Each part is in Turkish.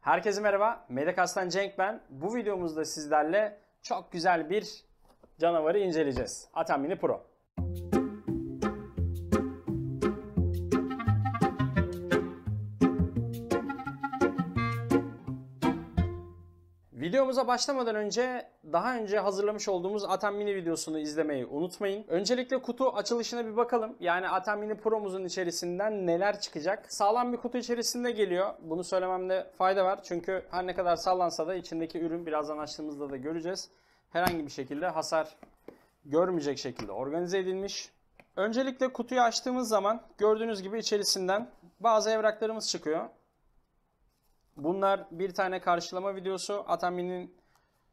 Herkese merhaba. Melek Aslan Cenk ben. Bu videomuzda sizlerle çok güzel bir canavarı inceleyeceğiz. Atam Mini Pro. Videomuza başlamadan önce daha önce hazırlamış olduğumuz Atem Mini videosunu izlemeyi unutmayın. Öncelikle kutu açılışına bir bakalım. Yani Atem Mini Pro'muzun içerisinden neler çıkacak? Sağlam bir kutu içerisinde geliyor. Bunu söylememde fayda var. Çünkü her ne kadar sallansa da içindeki ürün birazdan açtığımızda da göreceğiz. Herhangi bir şekilde hasar görmeyecek şekilde organize edilmiş. Öncelikle kutuyu açtığımız zaman gördüğünüz gibi içerisinden bazı evraklarımız çıkıyor. Bunlar bir tane karşılama videosu. Atami'nin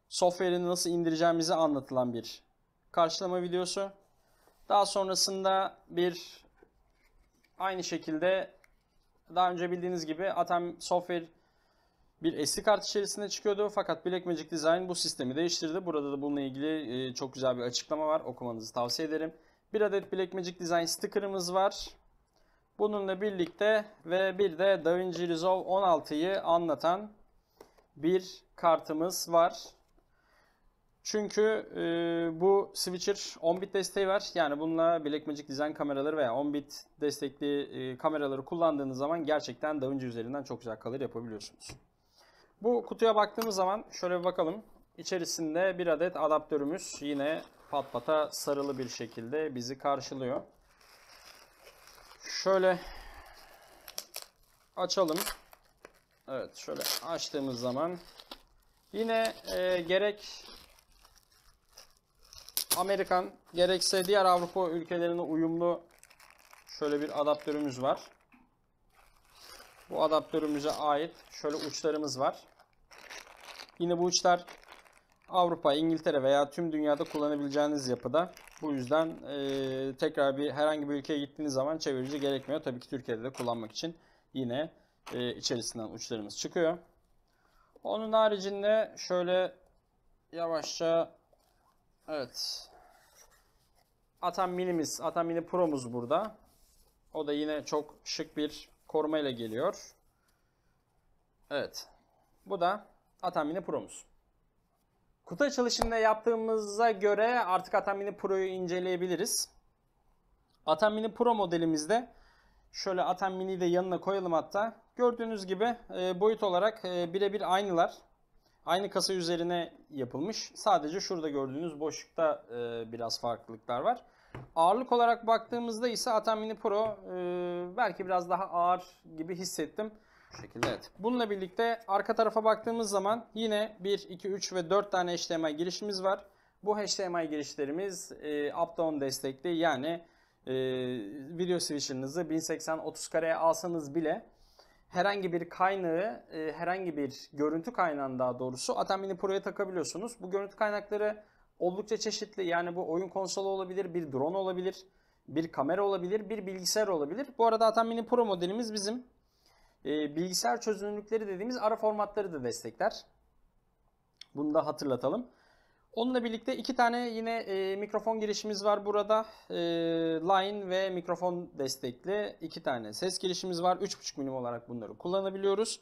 software'ini nasıl indireceğimizi anlatılan bir karşılama videosu. Daha sonrasında bir aynı şekilde daha önce bildiğiniz gibi Atem Software bir SD kart içerisinde çıkıyordu. Fakat Blackmagic Design bu sistemi değiştirdi. Burada da bununla ilgili e, çok güzel bir açıklama var. Okumanızı tavsiye ederim. Bir adet Blackmagic Design sticker'ımız var. Bununla birlikte ve bir de DaVinci Resolve 16'yı anlatan bir kartımız var. Çünkü e, bu switcher 10 bit desteği var. Yani bununla Blackmagic Design kameraları veya 10 bit destekli e, kameraları kullandığınız zaman gerçekten DaVinci üzerinden çok güzel kalır yapabiliyorsunuz. Bu kutuya baktığımız zaman şöyle bir bakalım. İçerisinde bir adet adaptörümüz yine pat pata sarılı bir şekilde bizi karşılıyor şöyle açalım. Evet şöyle açtığımız zaman yine e, gerek Amerikan gerekse diğer Avrupa ülkelerine uyumlu şöyle bir adaptörümüz var. Bu adaptörümüze ait şöyle uçlarımız var. Yine bu uçlar Avrupa, İngiltere veya tüm dünyada kullanabileceğiniz yapıda. Bu yüzden e, tekrar bir herhangi bir ülkeye gittiğiniz zaman çevirici gerekmiyor. Tabii ki Türkiye'de de kullanmak için yine e, içerisinden uçlarımız çıkıyor. Onun haricinde şöyle yavaşça evet Atam Mini'miz, Atam Mini Pro'muz burada. O da yine çok şık bir koruma ile geliyor. Evet. Bu da Atam Mini Pro'muz. Kutu açılışında yaptığımıza göre artık Atam Mini Pro'yu inceleyebiliriz. Atam Mini Pro modelimizde şöyle Atam Mini'yi de yanına koyalım hatta. Gördüğünüz gibi e, boyut olarak e, birebir aynılar. Aynı kasa üzerine yapılmış. Sadece şurada gördüğünüz boşlukta e, biraz farklılıklar var. Ağırlık olarak baktığımızda ise Atam Mini Pro e, belki biraz daha ağır gibi hissettim. Şu şekilde evet. Bununla birlikte arka tarafa baktığımız zaman yine 1, 2, 3 ve 4 tane HDMI girişimiz var. Bu HDMI girişlerimiz e, up-down destekli yani e, video switch'inizi 1080-30 kareye alsanız bile herhangi bir kaynağı, e, herhangi bir görüntü kaynağı daha doğrusu Atomini Pro'ya takabiliyorsunuz. Bu görüntü kaynakları oldukça çeşitli. Yani bu oyun konsolu olabilir, bir drone olabilir, bir kamera olabilir, bir bilgisayar olabilir. Bu arada Atomini Pro modelimiz bizim ee, bilgisayar çözünürlükleri dediğimiz ara formatları da destekler. Bunu da hatırlatalım. Onunla birlikte iki tane yine e, mikrofon girişimiz var burada. E, line ve mikrofon destekli iki tane ses girişimiz var. 3.5 milim olarak bunları kullanabiliyoruz.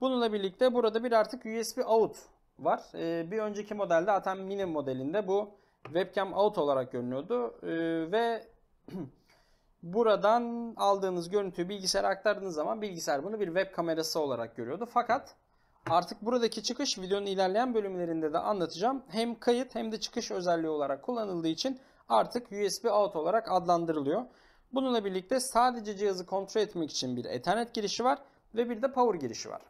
Bununla birlikte burada bir artık USB out var. E, bir önceki modelde Atem Mini modelinde bu webcam out olarak görünüyordu. E, ve Buradan aldığınız görüntüyü bilgisayara aktardığınız zaman bilgisayar bunu bir web kamerası olarak görüyordu. Fakat artık buradaki çıkış videonun ilerleyen bölümlerinde de anlatacağım. Hem kayıt hem de çıkış özelliği olarak kullanıldığı için artık USB out olarak adlandırılıyor. Bununla birlikte sadece cihazı kontrol etmek için bir Ethernet girişi var ve bir de power girişi var.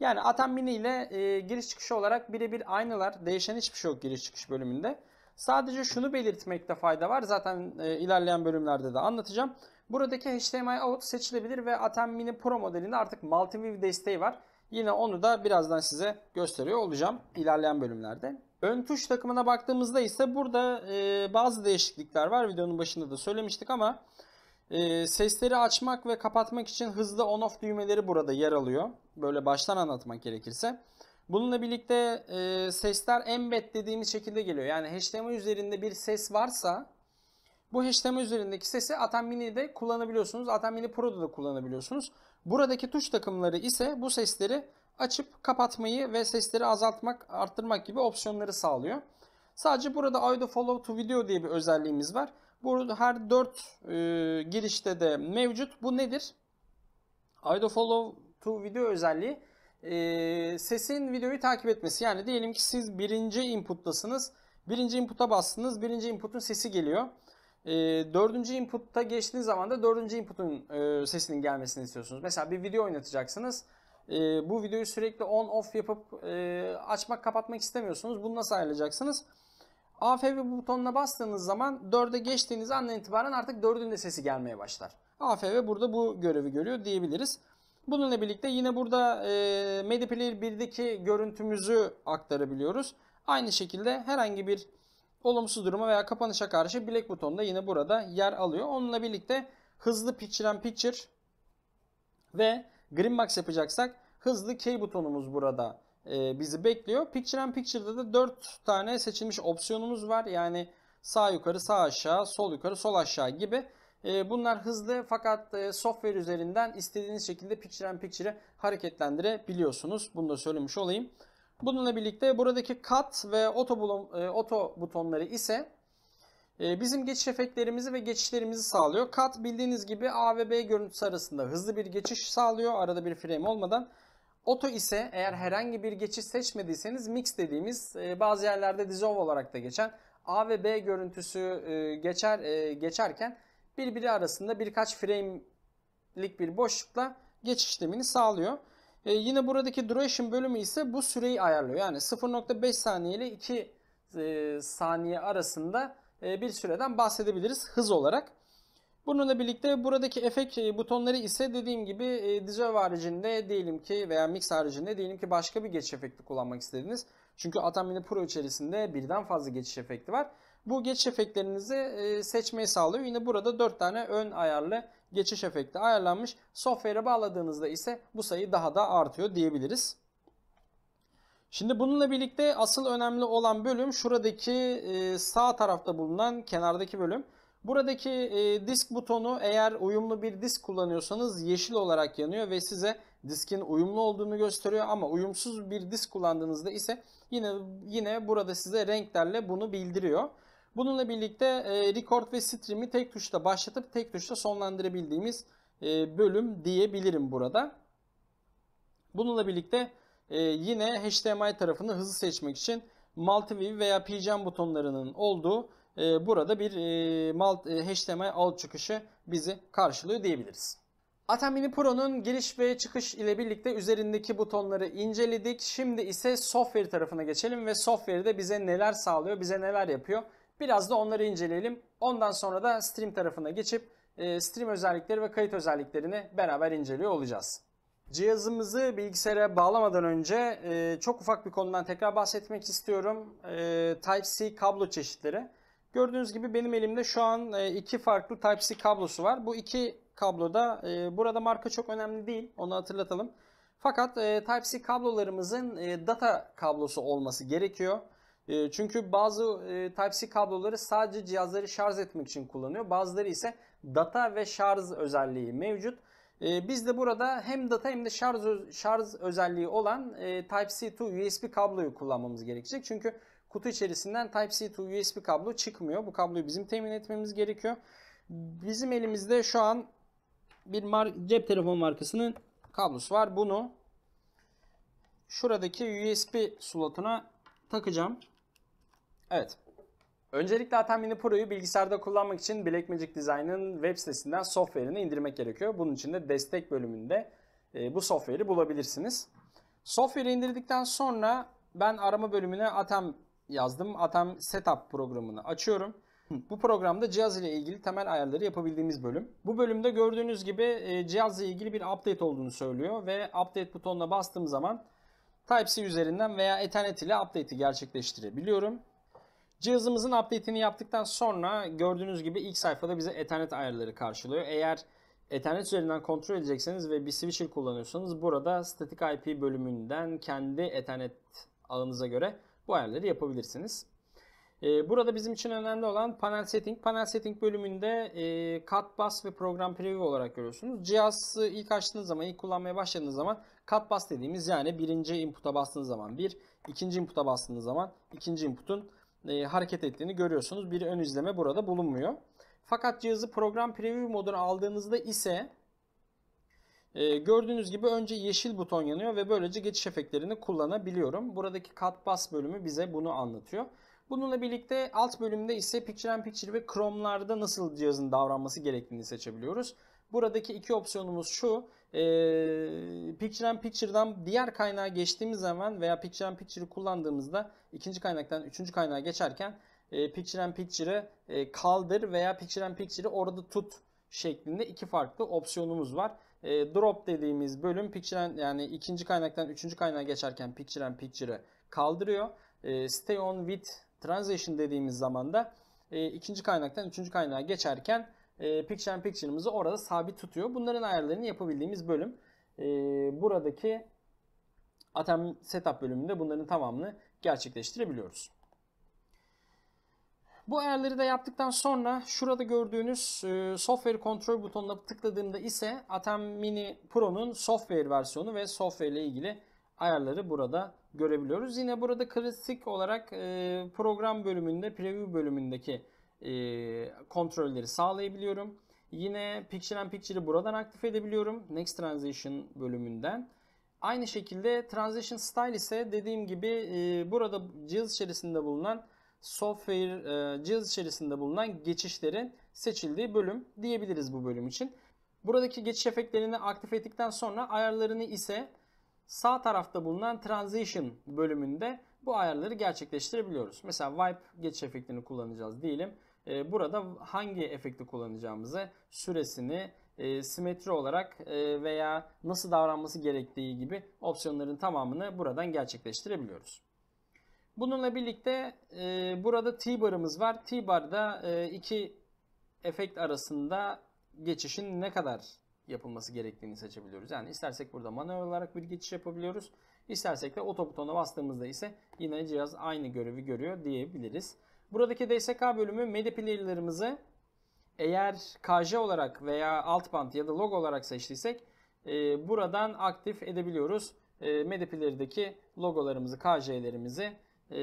Yani Atem Mini ile e, giriş çıkışı olarak birebir aynılar. Değişen hiçbir şey yok giriş çıkış bölümünde. Sadece şunu belirtmekte fayda var. Zaten e, ilerleyen bölümlerde de anlatacağım. Buradaki HDMI out seçilebilir ve Atem Mini Pro modelinde artık Multiview desteği var. Yine onu da birazdan size gösteriyor olacağım ilerleyen bölümlerde. Ön tuş takımına baktığımızda ise burada e, bazı değişiklikler var. Videonun başında da söylemiştik ama e, sesleri açmak ve kapatmak için hızlı on-off düğmeleri burada yer alıyor. Böyle baştan anlatmak gerekirse. Bununla birlikte e, sesler embed dediğimiz şekilde geliyor. Yani HTML üzerinde bir ses varsa bu HTML üzerindeki sesi Atom Mini'de kullanabiliyorsunuz. Atom Mini Pro'da da kullanabiliyorsunuz. Buradaki tuş takımları ise bu sesleri açıp kapatmayı ve sesleri azaltmak, arttırmak gibi opsiyonları sağlıyor. Sadece burada Audio Follow to Video diye bir özelliğimiz var. Burada her 4 e, girişte de mevcut. Bu nedir? Audio Follow to Video özelliği e, sesin videoyu takip etmesi. Yani diyelim ki siz birinci inputtasınız. Birinci inputa bastınız. Birinci inputun sesi geliyor. E, dördüncü inputta geçtiğiniz zaman da dördüncü inputun e, sesinin gelmesini istiyorsunuz. Mesela bir video oynatacaksınız. E, bu videoyu sürekli on off yapıp e, açmak kapatmak istemiyorsunuz. Bunu nasıl ayarlayacaksınız? AFV butonuna bastığınız zaman 4'e geçtiğiniz andan itibaren artık 4'ün de sesi gelmeye başlar. AFV burada bu görevi görüyor diyebiliriz. Bununla birlikte yine burada e, Media Player 1'deki görüntümüzü aktarabiliyoruz. Aynı şekilde herhangi bir olumsuz duruma veya kapanışa karşı bilek butonu da yine burada yer alıyor. Onunla birlikte hızlı picture and picture ve green max yapacaksak hızlı key butonumuz burada e, bizi bekliyor. Picture and picture'da da 4 tane seçilmiş opsiyonumuz var. Yani sağ yukarı, sağ aşağı, sol yukarı, sol aşağı gibi ee, bunlar hızlı fakat e, software üzerinden istediğiniz şekilde picture in picture'ı hareketlendirebiliyorsunuz. Bunu da söylemiş olayım. Bununla birlikte buradaki cut ve auto, e, auto butonları ise e, bizim geçiş efektlerimizi ve geçişlerimizi sağlıyor. Cut bildiğiniz gibi A ve B görüntüsü arasında hızlı bir geçiş sağlıyor arada bir frame olmadan. Auto ise eğer herhangi bir geçiş seçmediyseniz mix dediğimiz bazı yerlerde dissolve olarak da geçen A ve B görüntüsü geçer geçerken birbiri arasında birkaç frame'lik bir boşlukla geçiş işlemini sağlıyor. Ee, yine buradaki duration bölümü ise bu süreyi ayarlıyor. Yani 0.5 saniye ile 2 e, saniye arasında e, bir süreden bahsedebiliriz hız olarak. Bununla birlikte buradaki efekt e, butonları ise dediğim gibi e, deserve haricinde diyelim ki veya mix haricinde diyelim ki başka bir geçiş efekti kullanmak istediniz. Çünkü Atom Pro içerisinde birden fazla geçiş efekti var. Bu geçiş efektlerinizi seçmeyi sağlıyor. Yine burada 4 tane ön ayarlı geçiş efekti ayarlanmış. Software'e bağladığınızda ise bu sayı daha da artıyor diyebiliriz. Şimdi bununla birlikte asıl önemli olan bölüm şuradaki sağ tarafta bulunan kenardaki bölüm. Buradaki disk butonu eğer uyumlu bir disk kullanıyorsanız yeşil olarak yanıyor ve size diskin uyumlu olduğunu gösteriyor ama uyumsuz bir disk kullandığınızda ise yine yine burada size renklerle bunu bildiriyor. Bununla birlikte e, record ve stream'i tek tuşla başlatıp tek tuşla sonlandırabildiğimiz e, bölüm diyebilirim burada. Bununla birlikte e, yine HDMI tarafını hızlı seçmek için Multiview veya PGM butonlarının olduğu e, burada bir e, malt, e, HDMI alt çıkışı bizi karşılıyor diyebiliriz. Atem Mini Pro'nun giriş ve çıkış ile birlikte üzerindeki butonları inceledik. Şimdi ise software tarafına geçelim ve software de bize neler sağlıyor, bize neler yapıyor Biraz da onları inceleyelim. Ondan sonra da stream tarafına geçip e, stream özellikleri ve kayıt özelliklerini beraber inceliyor olacağız. Cihazımızı bilgisayara bağlamadan önce e, çok ufak bir konudan tekrar bahsetmek istiyorum. E, Type-C kablo çeşitleri. Gördüğünüz gibi benim elimde şu an iki farklı Type-C kablosu var. Bu iki kabloda e, burada marka çok önemli değil onu hatırlatalım. Fakat Type-C kablolarımızın e, data kablosu olması gerekiyor. Ee, çünkü bazı e, Type-C kabloları sadece cihazları şarj etmek için kullanıyor. Bazıları ise data ve şarj özelliği mevcut. E, biz de burada hem data hem de şarj şarj özelliği olan e, Type-C to USB kabloyu kullanmamız gerekecek. Çünkü kutu içerisinden Type-C to USB kablo çıkmıyor. Bu kabloyu bizim temin etmemiz gerekiyor. Bizim elimizde şu an bir cep telefon markasının kablosu var. Bunu şuradaki USB slotuna takacağım. Evet. Öncelikle Atem Mini Pro'yu bilgisayarda kullanmak için Blackmagic Design'ın web sitesinden software'ini indirmek gerekiyor. Bunun için de destek bölümünde e, bu software'i bulabilirsiniz. Software'i indirdikten sonra ben arama bölümüne Atem yazdım. Atem Setup programını açıyorum. Bu programda cihaz ile ilgili temel ayarları yapabildiğimiz bölüm. Bu bölümde gördüğünüz gibi e, cihazla ilgili bir update olduğunu söylüyor ve update butonuna bastığım zaman Type-C üzerinden veya Ethernet ile update'i gerçekleştirebiliyorum. Cihazımızın update'ini yaptıktan sonra gördüğünüz gibi ilk sayfada bize Ethernet ayarları karşılıyor. Eğer Ethernet üzerinden kontrol edecekseniz ve bir switcher kullanıyorsanız burada static IP bölümünden kendi Ethernet ağınıza göre bu ayarları yapabilirsiniz. Ee, burada bizim için önemli olan panel setting. Panel setting bölümünde e, cut bus ve program preview olarak görüyorsunuz. Cihazı ilk açtığınız zaman, ilk kullanmaya başladığınız zaman cut bus dediğimiz yani birinci input'a bastığınız zaman bir, ikinci input'a bastığınız zaman ikinci input'un e, hareket ettiğini görüyorsunuz. Bir ön izleme burada bulunmuyor. Fakat cihazı program preview moduna aldığınızda ise e, gördüğünüz gibi önce yeşil buton yanıyor ve böylece geçiş efektlerini kullanabiliyorum. Buradaki cut bas bölümü bize bunu anlatıyor. Bununla birlikte alt bölümde ise Picture in Picture ve Chrome'larda nasıl cihazın davranması gerektiğini seçebiliyoruz. Buradaki iki opsiyonumuz şu e, Picture and Picture'dan diğer kaynağa geçtiğimiz zaman veya Picture and Picture'ı kullandığımızda ikinci kaynaktan üçüncü kaynağa geçerken e, Picture and Picture'ı e, kaldır veya Picture and Picture'ı orada tut şeklinde iki farklı opsiyonumuz var. E, drop dediğimiz bölüm Picture and, yani ikinci kaynaktan üçüncü kaynağa geçerken Picture and Picture'ı kaldırıyor. E, stay on with transition dediğimiz zaman da e, ikinci kaynaktan üçüncü kaynağa geçerken e, ee, picture and picture'ımızı orada sabit tutuyor. Bunların ayarlarını yapabildiğimiz bölüm. E, buradaki Atom Setup bölümünde bunların tamamını gerçekleştirebiliyoruz. Bu ayarları da yaptıktan sonra şurada gördüğünüz e, software kontrol butonuna tıkladığımda ise Atom Mini Pro'nun software versiyonu ve software ile ilgili ayarları burada görebiliyoruz. Yine burada klasik olarak e, program bölümünde preview bölümündeki e, kontrolleri sağlayabiliyorum. Yine Picture and Picture'ı buradan aktif edebiliyorum. Next Transition bölümünden. Aynı şekilde Transition Style ise dediğim gibi e, burada cihaz içerisinde bulunan software e, cihaz içerisinde bulunan geçişlerin seçildiği bölüm diyebiliriz bu bölüm için. Buradaki geçiş efektlerini aktif ettikten sonra ayarlarını ise sağ tarafta bulunan Transition bölümünde bu ayarları gerçekleştirebiliyoruz. Mesela Wipe geçiş efektini kullanacağız diyelim. Ee, burada hangi efekti kullanacağımızı, süresini, e, simetri olarak e, veya nasıl davranması gerektiği gibi opsiyonların tamamını buradan gerçekleştirebiliyoruz. Bununla birlikte e, burada T-bar'ımız var. T-bar'da iki efekt arasında geçişin ne kadar yapılması gerektiğini seçebiliyoruz. Yani istersek burada manuel olarak bir geçiş yapabiliyoruz. İstersek de oto butona bastığımızda ise yine cihaz aynı görevi görüyor diyebiliriz. Buradaki DSK bölümü MIDI player'larımızı eğer KJ olarak veya alt band ya da log olarak seçtiysek e, buradan aktif edebiliyoruz. E, MIDI player'daki logolarımızı, KJ'lerimizi e,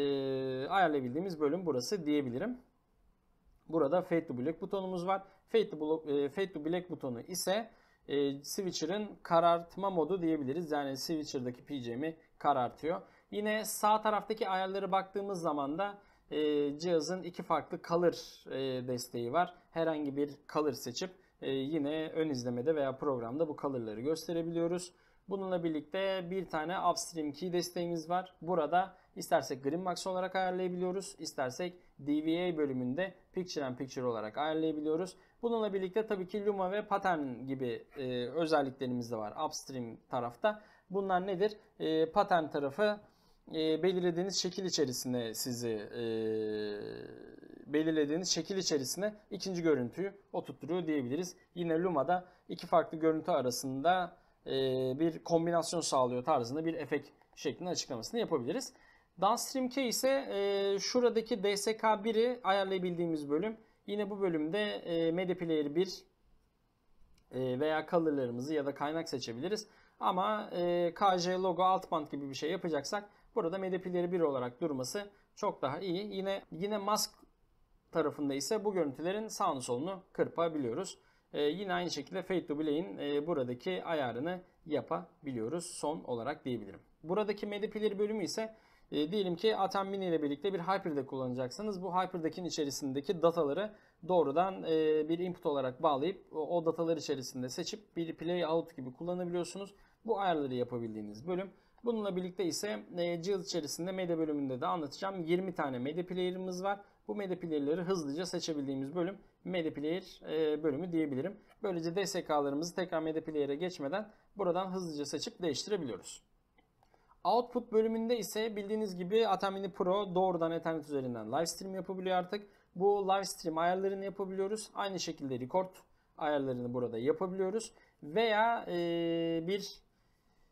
ayarlayabildiğimiz bölüm burası diyebilirim. Burada Fade to Black butonumuz var. Fade to, Block, e, Fade to Black butonu ise e, switcher'ın karartma modu diyebiliriz. Yani switcher'daki PCM'i karartıyor. Yine sağ taraftaki ayarları baktığımız zaman da e, cihazın iki farklı color e, desteği var. Herhangi bir color seçip e, yine ön izlemede veya programda bu color'ları gösterebiliyoruz. Bununla birlikte bir tane upstream key desteğimiz var. Burada istersek Green Max olarak ayarlayabiliyoruz. istersek DVA bölümünde Picture and Picture olarak ayarlayabiliyoruz. Bununla birlikte tabii ki Luma ve Pattern gibi e, özelliklerimiz de var upstream tarafta. Bunlar nedir? E, pattern tarafı e, belirlediğiniz şekil içerisinde sizi e, belirlediğiniz şekil içerisinde ikinci görüntüyü oturtturuyor diyebiliriz. Yine Luma'da iki farklı görüntü arasında e, bir kombinasyon sağlıyor tarzında bir efekt şeklinde açıklamasını yapabiliriz. Downstream K ise e, şuradaki DSK1'i ayarlayabildiğimiz bölüm. Yine bu bölümde e, Media Player 1 e, veya color'larımızı ya da kaynak seçebiliriz. Ama e, KJ logo alt band gibi bir şey yapacaksak Burada MDP'leri 1 olarak durması çok daha iyi. Yine yine mask tarafında ise bu görüntülerin sağını solunu kırpabiliyoruz. Ee, yine aynı şekilde Fade to Black'in e, buradaki ayarını yapabiliyoruz son olarak diyebilirim. Buradaki MDP'leri bölümü ise e, diyelim ki atom Mini ile birlikte bir hyperde kullanacaksınız. Bu Hyperdeck'in içerisindeki dataları doğrudan e, bir input olarak bağlayıp o, o datalar içerisinde seçip bir play out gibi kullanabiliyorsunuz. Bu ayarları yapabildiğiniz bölüm. Bununla birlikte ise e, cihaz içerisinde medya bölümünde de anlatacağım. 20 tane medya player'ımız var. Bu medya player'ları hızlıca seçebildiğimiz bölüm medya player e, bölümü diyebilirim. Böylece DSK'larımızı tekrar medya player'e geçmeden buradan hızlıca seçip değiştirebiliyoruz. Output bölümünde ise bildiğiniz gibi Atem Pro doğrudan Ethernet üzerinden live stream yapabiliyor artık. Bu live stream ayarlarını yapabiliyoruz. Aynı şekilde record ayarlarını burada yapabiliyoruz. Veya e, bir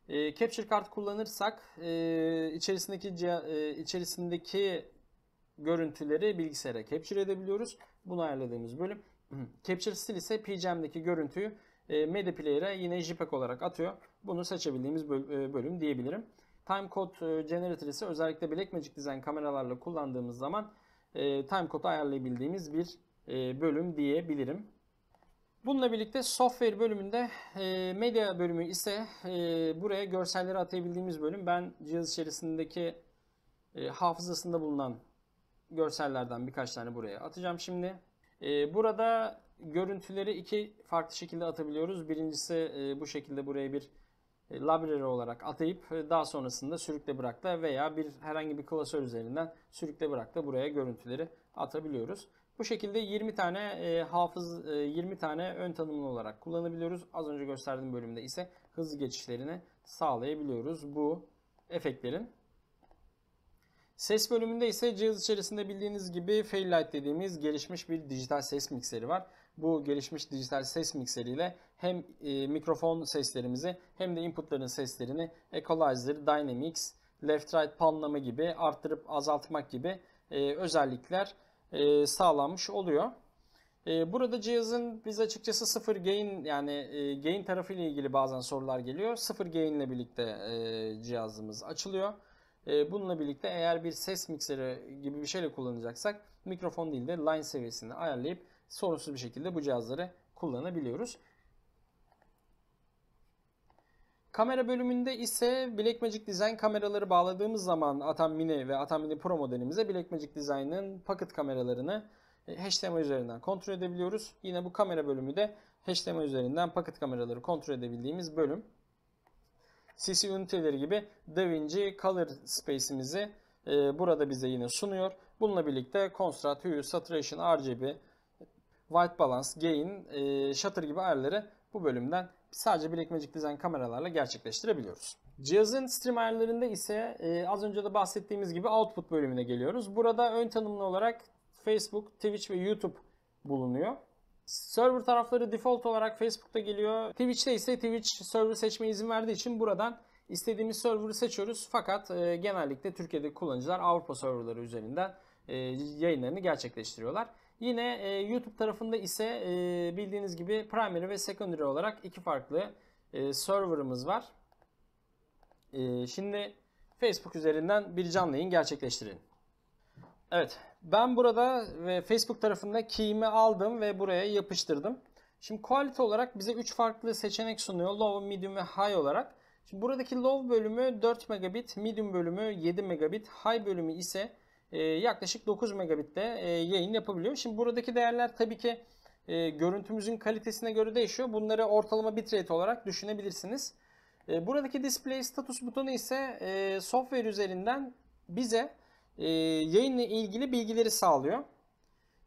e, capture kart kullanırsak e, içerisindeki e, içerisindeki görüntüleri bilgisayara capture edebiliyoruz. Bunu ayarladığımız bölüm. capture stil ise PGM'deki görüntüyü e, Media Player'e yine JPEG olarak atıyor. Bunu seçebildiğimiz böl e, bölüm diyebilirim. Timecode e, Generator ise özellikle Blackmagic Design kameralarla kullandığımız zaman e, timecode'u ayarlayabildiğimiz bir e, bölüm diyebilirim. Bununla birlikte software bölümünde e, medya bölümü ise e, buraya görselleri atayabildiğimiz bölüm. Ben cihaz içerisindeki e, hafızasında bulunan görsellerden birkaç tane buraya atacağım şimdi. E, burada görüntüleri iki farklı şekilde atabiliyoruz. Birincisi e, bu şekilde buraya bir e, library olarak atayıp e, daha sonrasında sürükle bırakla veya bir herhangi bir klasör üzerinden sürükle bırakla buraya görüntüleri atabiliyoruz. Bu şekilde 20 tane e, hafız, e, 20 tane ön tanımlı olarak kullanabiliyoruz. Az önce gösterdiğim bölümde ise hızlı geçişlerini sağlayabiliyoruz bu efektlerin. Ses bölümünde ise cihaz içerisinde bildiğiniz gibi Fairlight dediğimiz gelişmiş bir dijital ses mikseri var. Bu gelişmiş dijital ses mikseriyle hem e, mikrofon seslerimizi hem de inputların seslerini Equalizer, Dynamics, Left Right panlama gibi arttırıp azaltmak gibi e, özellikler e, sağlanmış oluyor. E, burada cihazın biz açıkçası sıfır gain yani e, gain tarafıyla ilgili bazen sorular geliyor. Sıfır gain ile birlikte e, cihazımız açılıyor. E, bununla birlikte eğer bir ses mikseri gibi bir şeyle kullanacaksak mikrofon değil de line seviyesini ayarlayıp sorunsuz bir şekilde bu cihazları kullanabiliyoruz. Kamera bölümünde ise Blackmagic Design kameraları bağladığımız zaman Atom Mini ve Atom Mini Pro modelimize Blackmagic Design'ın pocket kameralarını e, HDMI üzerinden kontrol edebiliyoruz. Yine bu kamera bölümü de HDMI üzerinden pocket kameraları kontrol edebildiğimiz bölüm. CC üniteleri gibi DaVinci Color Space'imizi e, burada bize yine sunuyor. Bununla birlikte Contrast, Hue, Saturation, RGB, White Balance, Gain, e, Shutter gibi ayarları bu bölümden sadece Blackmagic Design kameralarla gerçekleştirebiliyoruz. Cihazın stream ayarlarında ise e, az önce de bahsettiğimiz gibi output bölümüne geliyoruz. Burada ön tanımlı olarak Facebook, Twitch ve YouTube bulunuyor. Server tarafları default olarak Facebook'ta geliyor. Twitch'te ise Twitch server seçme izin verdiği için buradan istediğimiz server'ı seçiyoruz. Fakat e, genellikle Türkiye'deki kullanıcılar Avrupa serverları üzerinden e, yayınlarını gerçekleştiriyorlar. Yine e, YouTube tarafında ise e, bildiğiniz gibi primary ve secondary olarak iki farklı e, serverımız var. E, şimdi Facebook üzerinden bir canlı yayın gerçekleştirin. Evet ben burada ve Facebook tarafında key'imi aldım ve buraya yapıştırdım. Şimdi quality olarak bize 3 farklı seçenek sunuyor. Low, medium ve high olarak. Şimdi buradaki low bölümü 4 megabit, medium bölümü 7 megabit, high bölümü ise ee, yaklaşık 9 megabitte e, yayın yapabiliyor. Şimdi buradaki değerler tabii ki e, görüntümüzün kalitesine göre değişiyor. Bunları ortalama bitrate olarak düşünebilirsiniz. E, buradaki display status butonu ise software üzerinden bize yayınla ilgili bilgileri sağlıyor.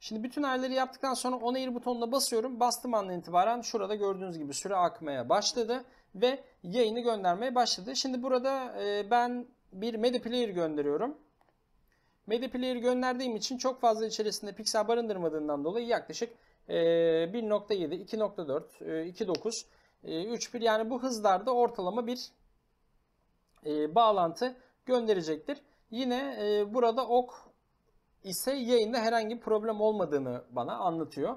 Şimdi bütün ayarları yaptıktan sonra on air butonuna basıyorum. Bastım andan itibaren şurada gördüğünüz gibi süre akmaya başladı ve yayını göndermeye başladı. Şimdi burada ben bir mediplayer gönderiyorum. Media Player gönderdiğim için çok fazla içerisinde piksel barındırmadığından dolayı yaklaşık 1.7, 2.4, 2.9, 3.1 yani bu hızlarda ortalama bir e, bağlantı gönderecektir. Yine e, burada ok ise yayında herhangi bir problem olmadığını bana anlatıyor.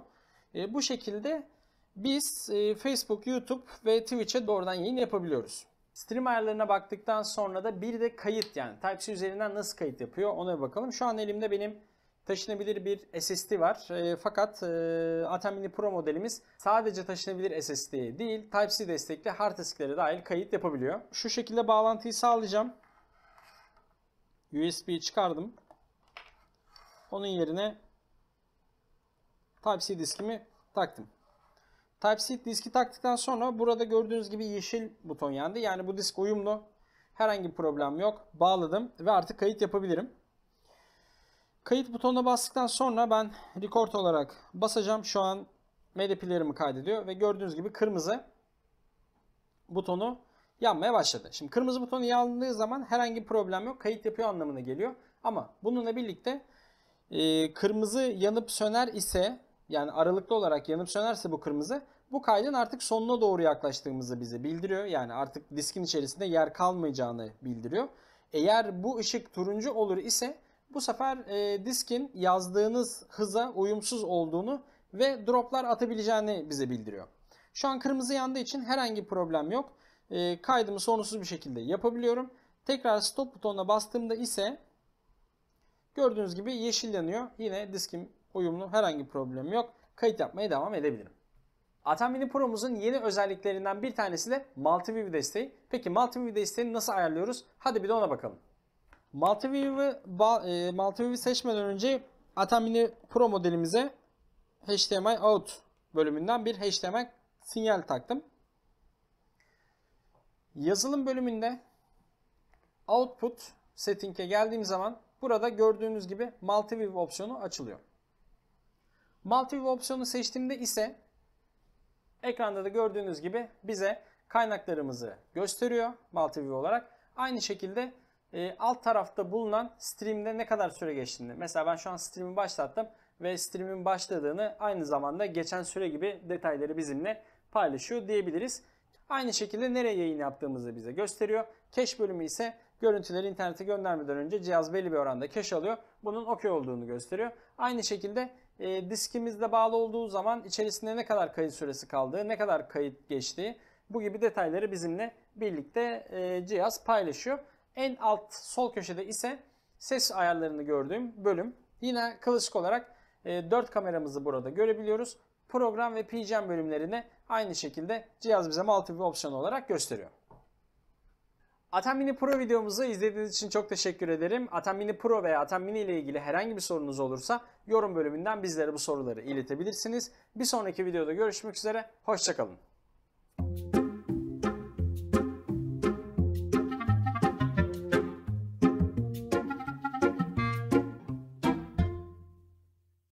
E, bu şekilde biz Facebook, YouTube ve Twitch'e doğrudan yayın yapabiliyoruz. Stream ayarlarına baktıktan sonra da bir de kayıt yani Type-C üzerinden nasıl kayıt yapıyor ona bir bakalım. Şu an elimde benim taşınabilir bir SSD var. E, fakat e, Atem Mini Pro modelimiz sadece taşınabilir SSD değil Type-C destekli hard disklere dahil kayıt yapabiliyor. Şu şekilde bağlantıyı sağlayacağım. USB'yi çıkardım. Onun yerine Type-C diskimi taktım. Type-C diski taktıktan sonra burada gördüğünüz gibi yeşil buton yandı. Yani bu disk uyumlu. Herhangi bir problem yok. Bağladım ve artık kayıt yapabilirim. Kayıt butonuna bastıktan sonra ben record olarak basacağım. Şu an medya kaydediyor ve gördüğünüz gibi kırmızı butonu yanmaya başladı. Şimdi kırmızı butonu yandığı zaman herhangi bir problem yok. Kayıt yapıyor anlamına geliyor. Ama bununla birlikte e, kırmızı yanıp söner ise yani aralıklı olarak yanıp sönerse bu kırmızı bu kaydın artık sonuna doğru yaklaştığımızı bize bildiriyor. Yani artık diskin içerisinde yer kalmayacağını bildiriyor. Eğer bu ışık turuncu olur ise bu sefer e, diskin yazdığınız hıza uyumsuz olduğunu ve droplar atabileceğini bize bildiriyor. Şu an kırmızı yandığı için herhangi problem yok. E, kaydımı sonsuz bir şekilde yapabiliyorum. Tekrar stop butonuna bastığımda ise gördüğünüz gibi yeşil yanıyor. Yine diskim uyumlu herhangi problem yok. Kayıt yapmaya devam edebilirim. Atom Mini Pro'muzun yeni özelliklerinden bir tanesi de Multiview desteği. Peki Multiview desteğini nasıl ayarlıyoruz? Hadi bir de ona bakalım. Multiview'ı e, Multiview seçmeden önce Atom Mini Pro modelimize HDMI out bölümünden bir HDMI sinyal taktım. Yazılım bölümünde output setting'e geldiğim zaman burada gördüğünüz gibi multiview opsiyonu açılıyor. Multiview opsiyonu seçtiğimde ise ekranda da gördüğünüz gibi bize kaynaklarımızı gösteriyor Multiview olarak. Aynı şekilde e, alt tarafta bulunan streamde ne kadar süre geçtiğini. Mesela ben şu an stream'i başlattım ve stream'in başladığını aynı zamanda geçen süre gibi detayları bizimle paylaşıyor diyebiliriz. Aynı şekilde nereye yayın yaptığımızı bize gösteriyor. Cache bölümü ise görüntüleri internete göndermeden önce cihaz belli bir oranda cache alıyor. Bunun okey olduğunu gösteriyor. Aynı şekilde e, ee, diskimizle bağlı olduğu zaman içerisinde ne kadar kayıt süresi kaldığı, ne kadar kayıt geçtiği bu gibi detayları bizimle birlikte e, cihaz paylaşıyor. En alt sol köşede ise ses ayarlarını gördüğüm bölüm. Yine klasik olarak e, 4 kameramızı burada görebiliyoruz. Program ve PGM bölümlerini aynı şekilde cihaz bize multi opsiyon olarak gösteriyor. Atem Mini Pro videomuzu izlediğiniz için çok teşekkür ederim. Atem Mini Pro veya Atem Mini ile ilgili herhangi bir sorunuz olursa yorum bölümünden bizlere bu soruları iletebilirsiniz. Bir sonraki videoda görüşmek üzere, hoşçakalın.